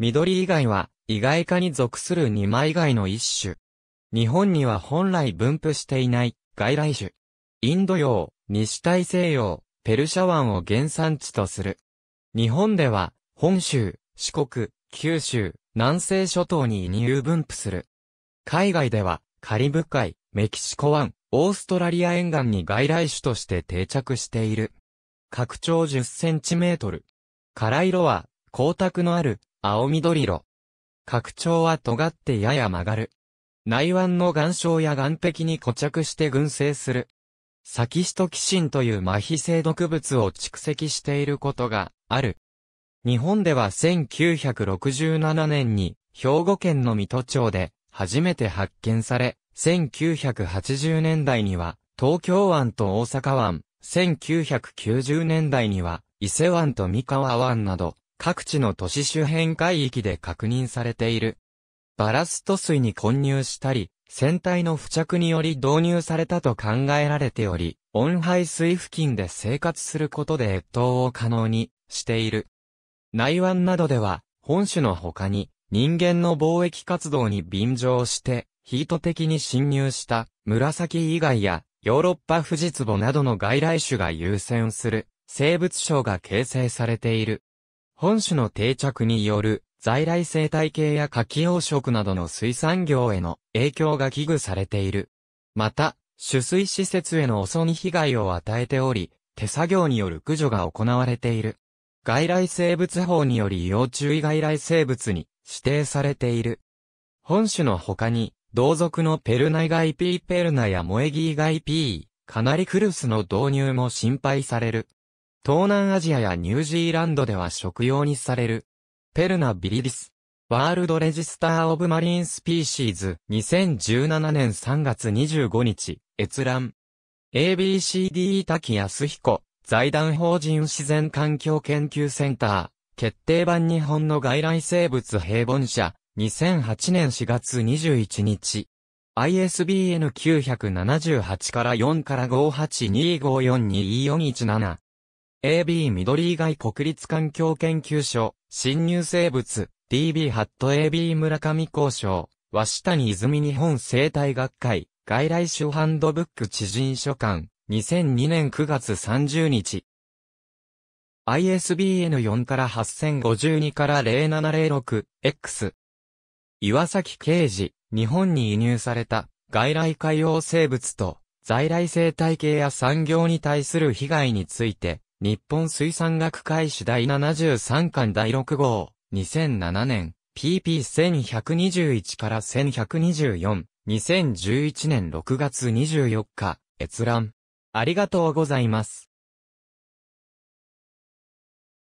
緑以外は、意外化に属する二枚貝の一種。日本には本来分布していない、外来種。インド洋、西大西洋、ペルシャ湾を原産地とする。日本では、本州、四国、九州、南西諸島に入分布する。海外では、カリブ海、メキシコ湾、オーストラリア沿岸に外来種として定着している。拡張10センチメートル。空色は、光沢のある、青緑色。拡張は尖ってやや曲がる。内湾の岩礁や岩壁に固着して群生する。サキシトキシンという麻痺性毒物を蓄積していることがある。日本では1967年に兵庫県の水戸町で初めて発見され、1980年代には東京湾と大阪湾、1990年代には伊勢湾と三河湾など各地の都市周辺海域で確認されている。バラスト水に混入したり、船体の付着により導入されたと考えられており、温排水付近で生活することで越冬を可能にしている。内湾などでは、本種の他に人間の貿易活動に便乗して、ヒート的に侵入した紫以外やヨーロッパ富士壺などの外来種が優先する生物省が形成されている。本種の定着による在来生態系や柿養殖などの水産業への影響が危惧されている。また、取水施設への遅に被害を与えており、手作業による駆除が行われている。外来生物法により要注意外来生物に指定されている。本種の他に、同族のペルナイガイピーペルナやモエギーガイピー、カナリクルスの導入も心配される。東南アジアやニュージーランドでは食用にされる。ペルナビリディス。ワールドレジスターオブマリンスピーシーズ2017年3月25日、閲覧。ABCD 滝康彦、財団法人自然環境研究センター、決定版日本の外来生物平凡社、2008年4月21日。ISBN 978から4から582542417。AB 緑以外国立環境研究所、新入生物、DB ハット AB 村上交渉、鷲谷泉日本生態学会、外来種ハンドブック知人書館、2002年9月30日。ISBN4 から8052から0706、X。岩崎刑事、日本に移入された、外来海洋生物と、在来生態系や産業に対する被害について、日本水産学会誌第73巻第6号、2007年、pp1121 から1124、2011年6月24日、閲覧。ありがとうございます。